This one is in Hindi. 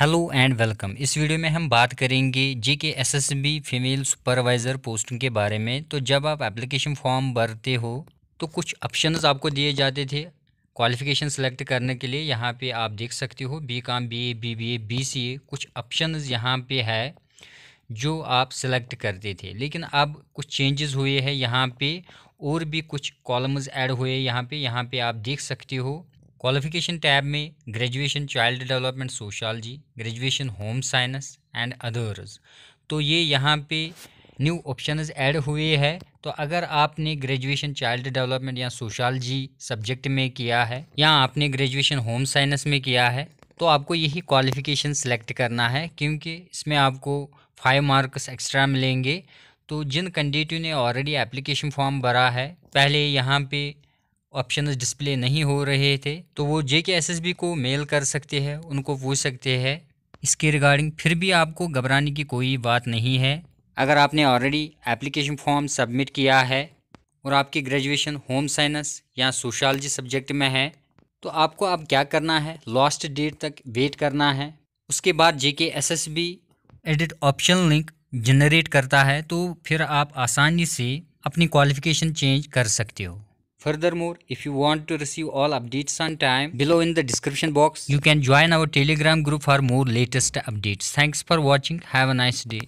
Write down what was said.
हेलो एंड वेलकम इस वीडियो में हम बात करेंगे J K S S B female supervisor posting के बारे में तो जब आप एप्लीकेशन फॉर्म भरते हो तो कुछ ऑप्शंस आपको दिए जाते थे क्वालिफिकेशन सेलेक्ट करने के लिए यहाँ पे आप देख सकते हो B com B A B B A B C A कुछ ऑप्शंस यहाँ पे है जो आप सेलेक्ट करते थे लेकिन अब कुछ चेंजेस हुए हैं यहाँ पे और भी कुछ कॉलम्स ऐड हुए यहाँ पे यहाँ पे आप देख सकते हो क्वालिफिकेशन टैब में graduation child development sociology graduation home science and others तो ये यहाँ पे न्यू ऑप्शन ऐड हुए हैं तो अगर आपने ग्रेजुएशन चाइल्ड डेवलपमेंट या सोशलॉजी सब्जेक्ट में किया है या आपने ग्रेजुएशन होम साइंस में किया है तो आपको यही क्वालिफिकेशन सेलेक्ट करना है क्योंकि इसमें आपको फाइव मार्क्स एक्स्ट्रा मिलेंगे तो जिन कैंडिडेट ने ऑलरेडी एप्लीकेशन फॉर्म भरा है पहले यहाँ पे ऑप्शन डिस्प्ले नहीं हो रहे थे तो वो J K S S B को मेल कर सकते हैं उनको पूछ सकते हैं इसके रिगार्डिंग फिर भी आपको घबराने की कोई बात नहीं है अगर आपने ऑलरेडी एप्लीकेशन फॉर्म सबमिट किया है और आपकी ग्रेजुएशन होम साइंस या सोशलॉजी सब्जेक्ट में है तो आपको अब आप क्या करना है लास्ट डेट तक वेट करना है उसके बाद J K S S B edit option link generate करता है तो फिर आप आसानी से अपनी क्वालिफ़िकेशन चेंज कर सकते हो Furthermore, if you want to receive all updates on time, below in the description box, you can join our telegram group for more latest updates. Thanks for watching. Have a nice day.